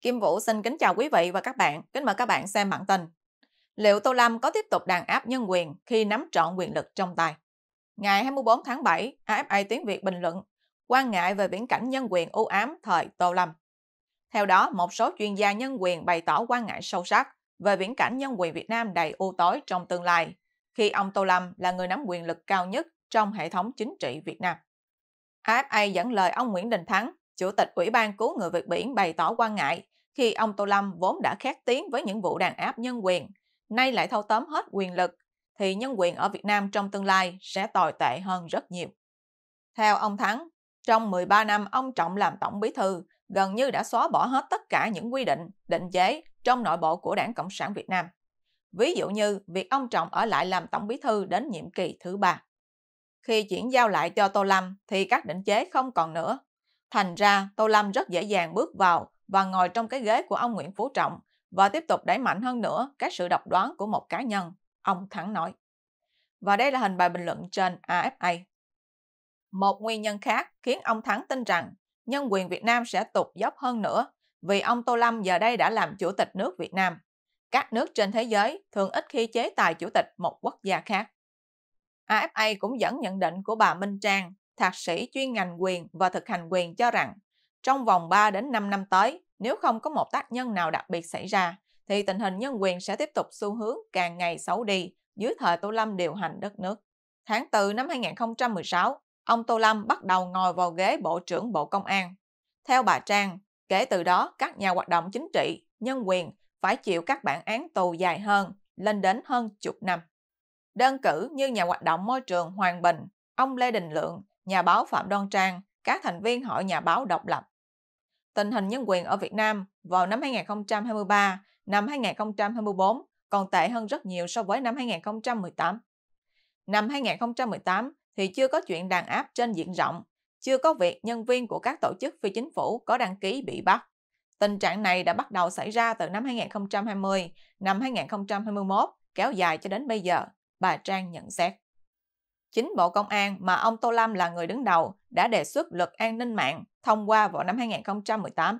Kim Vũ xin kính chào quý vị và các bạn, kính mời các bạn xem bản tin. Liệu Tô Lâm có tiếp tục đàn áp nhân quyền khi nắm trọn quyền lực trong tay? Ngày 24 tháng 7, AFA Tiếng Việt bình luận quan ngại về viễn cảnh nhân quyền u ám thời Tô Lâm. Theo đó, một số chuyên gia nhân quyền bày tỏ quan ngại sâu sắc về viễn cảnh nhân quyền Việt Nam đầy u tối trong tương lai, khi ông Tô Lâm là người nắm quyền lực cao nhất trong hệ thống chính trị Việt Nam. AFA dẫn lời ông Nguyễn Đình Thắng, Chủ tịch Ủy ban Cứu người Việt Biển bày tỏ quan ngại khi ông Tô Lâm vốn đã khét tiếng với những vụ đàn áp nhân quyền, nay lại thâu tóm hết quyền lực, thì nhân quyền ở Việt Nam trong tương lai sẽ tồi tệ hơn rất nhiều. Theo ông Thắng, trong 13 năm ông Trọng làm tổng bí thư, gần như đã xóa bỏ hết tất cả những quy định, định chế trong nội bộ của Đảng Cộng sản Việt Nam. Ví dụ như việc ông Trọng ở lại làm tổng bí thư đến nhiệm kỳ thứ ba. Khi chuyển giao lại cho Tô Lâm thì các định chế không còn nữa, Thành ra, Tô Lâm rất dễ dàng bước vào và ngồi trong cái ghế của ông Nguyễn Phú Trọng và tiếp tục đẩy mạnh hơn nữa các sự độc đoán của một cá nhân, ông Thắng nói. Và đây là hình bài bình luận trên AFA. Một nguyên nhân khác khiến ông Thắng tin rằng nhân quyền Việt Nam sẽ tụt dốc hơn nữa vì ông Tô Lâm giờ đây đã làm chủ tịch nước Việt Nam. Các nước trên thế giới thường ít khi chế tài chủ tịch một quốc gia khác. AFA cũng dẫn nhận định của bà Minh Trang thạc sĩ chuyên ngành quyền và thực hành quyền cho rằng trong vòng 3 đến 5 năm tới, nếu không có một tác nhân nào đặc biệt xảy ra, thì tình hình nhân quyền sẽ tiếp tục xu hướng càng ngày xấu đi dưới thời Tô Lâm điều hành đất nước. Tháng 4 năm 2016, ông Tô Lâm bắt đầu ngồi vào ghế Bộ trưởng Bộ Công an. Theo bà Trang, kể từ đó các nhà hoạt động chính trị, nhân quyền phải chịu các bản án tù dài hơn, lên đến hơn chục năm. Đơn cử như nhà hoạt động môi trường Hoàng Bình, ông Lê Đình Lượng nhà báo Phạm Đoan Trang, các thành viên hội nhà báo độc lập. Tình hình nhân quyền ở Việt Nam vào năm 2023, năm 2024 còn tệ hơn rất nhiều so với năm 2018. Năm 2018 thì chưa có chuyện đàn áp trên diện rộng, chưa có việc nhân viên của các tổ chức phi chính phủ có đăng ký bị bắt. Tình trạng này đã bắt đầu xảy ra từ năm 2020, năm 2021, kéo dài cho đến bây giờ, bà Trang nhận xét chính Bộ Công an mà ông Tô Lâm là người đứng đầu đã đề xuất luật an ninh mạng thông qua vào năm 2018.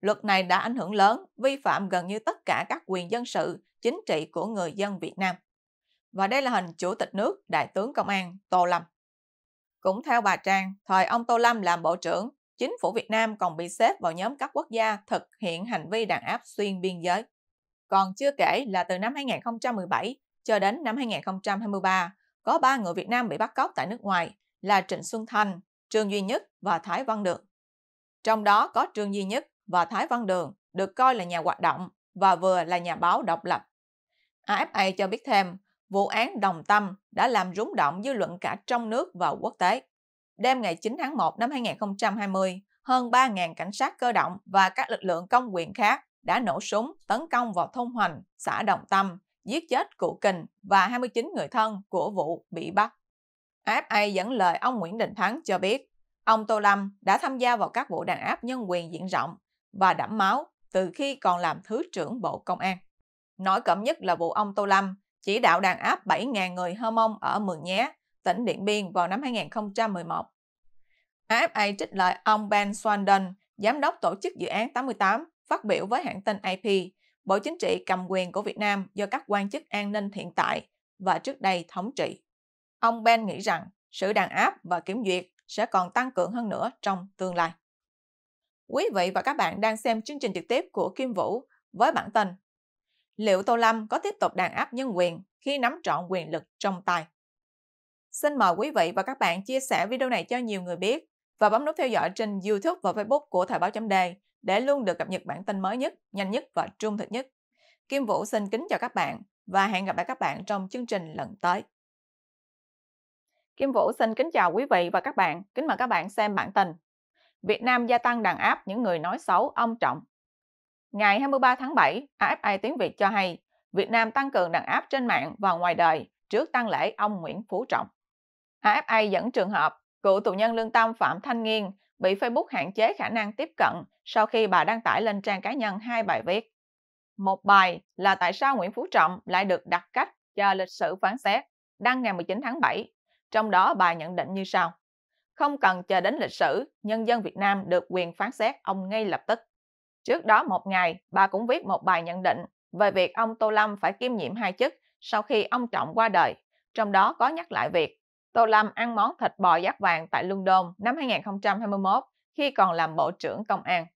Luật này đã ảnh hưởng lớn, vi phạm gần như tất cả các quyền dân sự, chính trị của người dân Việt Nam. Và đây là hình Chủ tịch nước Đại tướng Công an Tô Lâm. Cũng theo bà Trang, thời ông Tô Lâm làm Bộ trưởng, chính phủ Việt Nam còn bị xếp vào nhóm các quốc gia thực hiện hành vi đàn áp xuyên biên giới. Còn chưa kể là từ năm 2017 cho đến năm 2023, có 3 người Việt Nam bị bắt cóc tại nước ngoài là Trịnh Xuân Thành, Trương Duy Nhất và Thái Văn Đường. Trong đó có Trương Duy Nhất và Thái Văn Đường được coi là nhà hoạt động và vừa là nhà báo độc lập. AFA cho biết thêm, vụ án đồng tâm đã làm rúng động dư luận cả trong nước và quốc tế. Đêm ngày 9 tháng 1 năm 2020, hơn 3.000 cảnh sát cơ động và các lực lượng công quyền khác đã nổ súng tấn công vào thôn Hoành, xã Đồng Tâm, giết chết cụ Kình và 29 người thân của vụ bị bắt. AFA dẫn lời ông Nguyễn Đình Thắng cho biết, ông Tô Lâm đã tham gia vào các vụ đàn áp nhân quyền diện rộng và đẫm máu từ khi còn làm Thứ trưởng Bộ Công an. Nổi cộm nhất là vụ ông Tô Lâm chỉ đạo đàn áp 7.000 người Hơ Mông ở Mường Nhé, tỉnh Điện Biên vào năm 2011. AFA trích lời ông Ben Swandon, giám đốc tổ chức dự án 88, phát biểu với hãng tin AP Bộ Chính trị cầm quyền của Việt Nam do các quan chức an ninh hiện tại và trước đây thống trị. Ông Ben nghĩ rằng sự đàn áp và kiểm duyệt sẽ còn tăng cường hơn nữa trong tương lai. Quý vị và các bạn đang xem chương trình trực tiếp của Kim Vũ với bản tin Liệu Tô Lâm có tiếp tục đàn áp nhân quyền khi nắm trọn quyền lực trong tay? Xin mời quý vị và các bạn chia sẻ video này cho nhiều người biết và bấm nút theo dõi trên YouTube và Facebook của Thời báo chấm đề để luôn được cập nhật bản tin mới nhất, nhanh nhất và trung thực nhất. Kim Vũ xin kính chào các bạn và hẹn gặp lại các bạn trong chương trình lần tới. Kim Vũ xin kính chào quý vị và các bạn, kính mời các bạn xem bản tin. Việt Nam gia tăng đàn áp những người nói xấu ông Trọng. Ngày 23 tháng 7, AFI tiếng Việt cho hay Việt Nam tăng cường đàn áp trên mạng và ngoài đời trước tăng lễ ông Nguyễn Phú Trọng. AFI dẫn trường hợp cựu tù nhân lương tâm Phạm Thanh Nghiên bị Facebook hạn chế khả năng tiếp cận sau khi bà đăng tải lên trang cá nhân hai bài viết. Một bài là tại sao Nguyễn Phú Trọng lại được đặt cách chờ lịch sử phán xét, đăng ngày 19 tháng 7. Trong đó bà nhận định như sau. Không cần chờ đến lịch sử, nhân dân Việt Nam được quyền phán xét ông ngay lập tức. Trước đó một ngày, bà cũng viết một bài nhận định về việc ông Tô Lâm phải kiêm nhiệm hai chức sau khi ông Trọng qua đời, trong đó có nhắc lại việc Tô Lâm ăn món thịt bò giác vàng tại London năm 2021 khi còn làm Bộ trưởng Công an.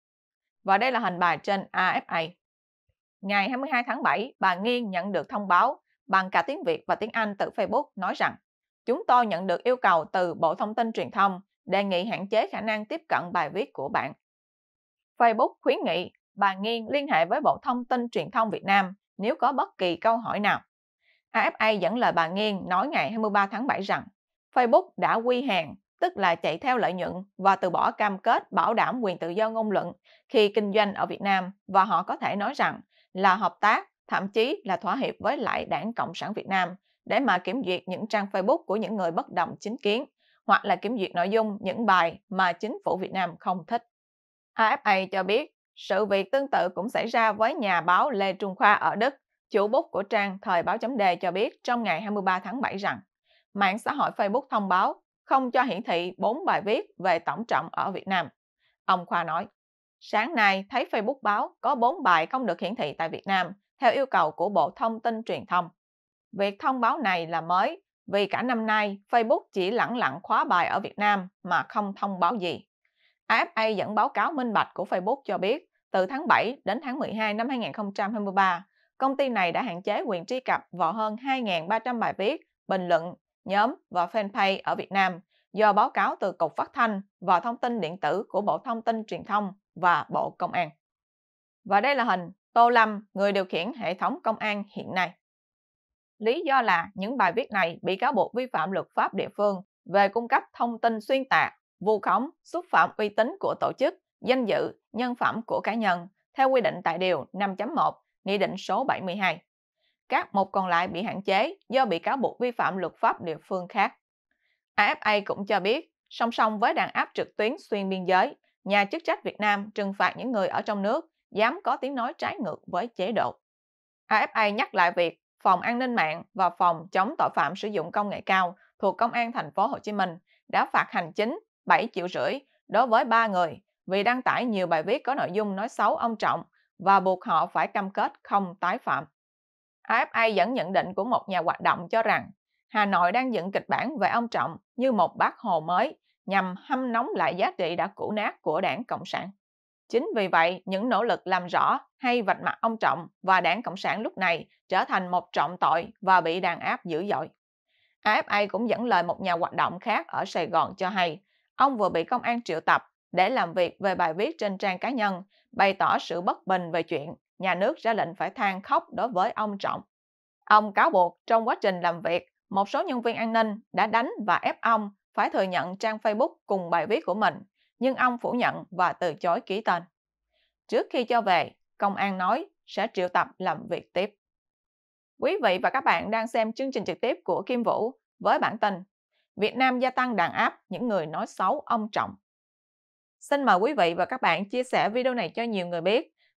Và đây là hình bài trên AFA. Ngày 22 tháng 7, bà Nghiên nhận được thông báo bằng cả tiếng Việt và tiếng Anh từ Facebook nói rằng Chúng tôi nhận được yêu cầu từ Bộ Thông tin Truyền thông đề nghị hạn chế khả năng tiếp cận bài viết của bạn. Facebook khuyến nghị bà Nghiên liên hệ với Bộ Thông tin Truyền thông Việt Nam nếu có bất kỳ câu hỏi nào. AFA dẫn lời bà Nghiên nói ngày 23 tháng 7 rằng Facebook đã quy hàng, tức là chạy theo lợi nhuận và từ bỏ cam kết bảo đảm quyền tự do ngôn luận khi kinh doanh ở Việt Nam và họ có thể nói rằng là hợp tác, thậm chí là thỏa hiệp với lại Đảng Cộng sản Việt Nam để mà kiểm duyệt những trang Facebook của những người bất đồng chính kiến hoặc là kiểm duyệt nội dung những bài mà chính phủ Việt Nam không thích. AFA cho biết, sự việc tương tự cũng xảy ra với nhà báo Lê Trung Khoa ở Đức. Chủ bút của trang Thời báo chấm đề cho biết trong ngày 23 tháng 7 rằng mạng xã hội Facebook thông báo không cho hiển thị 4 bài viết về tổng trọng ở Việt Nam. Ông Khoa nói, sáng nay thấy Facebook báo có 4 bài không được hiển thị tại Việt Nam theo yêu cầu của Bộ Thông tin Truyền thông. Việc thông báo này là mới vì cả năm nay Facebook chỉ lẳng lặng khóa bài ở Việt Nam mà không thông báo gì. AFA dẫn báo cáo minh bạch của Facebook cho biết từ tháng 7 đến tháng 12 năm 2023, công ty này đã hạn chế quyền truy cập vào hơn 2.300 bài viết, bình luận nhóm và fanpage ở Việt Nam do báo cáo từ Cục Phát thanh và Thông tin điện tử của Bộ Thông tin Truyền thông và Bộ Công an. Và đây là hình Tô Lâm, người điều khiển hệ thống công an hiện nay. Lý do là những bài viết này bị cáo buộc vi phạm luật pháp địa phương về cung cấp thông tin xuyên tạc, vu khống, xúc phạm uy tín của tổ chức, danh dự, nhân phẩm của cá nhân theo quy định tại Điều 5.1 Nghị định số 72 các một còn lại bị hạn chế do bị cáo buộc vi phạm luật pháp địa phương khác. AFA cũng cho biết, song song với đàn áp trực tuyến xuyên biên giới, nhà chức trách Việt Nam trừng phạt những người ở trong nước dám có tiếng nói trái ngược với chế độ. AFA nhắc lại việc Phòng An ninh mạng và Phòng chống tội phạm sử dụng công nghệ cao thuộc Công an thành phố Hồ Chí Minh đã phạt hành chính 7 triệu rưỡi đối với 3 người vì đăng tải nhiều bài viết có nội dung nói xấu ông Trọng và buộc họ phải cam kết không tái phạm. AFA dẫn nhận định của một nhà hoạt động cho rằng Hà Nội đang dựng kịch bản về ông Trọng như một bác hồ mới nhằm hâm nóng lại giá trị đã cũ nát của đảng Cộng sản. Chính vì vậy, những nỗ lực làm rõ hay vạch mặt ông Trọng và đảng Cộng sản lúc này trở thành một trọng tội và bị đàn áp dữ dội. AFA cũng dẫn lời một nhà hoạt động khác ở Sài Gòn cho hay, ông vừa bị công an triệu tập để làm việc về bài viết trên trang cá nhân, bày tỏ sự bất bình về chuyện nhà nước ra lệnh phải than khóc đối với ông Trọng. Ông cáo buộc trong quá trình làm việc, một số nhân viên an ninh đã đánh và ép ông phải thừa nhận trang Facebook cùng bài viết của mình, nhưng ông phủ nhận và từ chối ký tên. Trước khi cho về, công an nói sẽ triệu tập làm việc tiếp. Quý vị và các bạn đang xem chương trình trực tiếp của Kim Vũ với bản tin Việt Nam gia tăng đàn áp những người nói xấu ông Trọng. Xin mời quý vị và các bạn chia sẻ video này cho nhiều người biết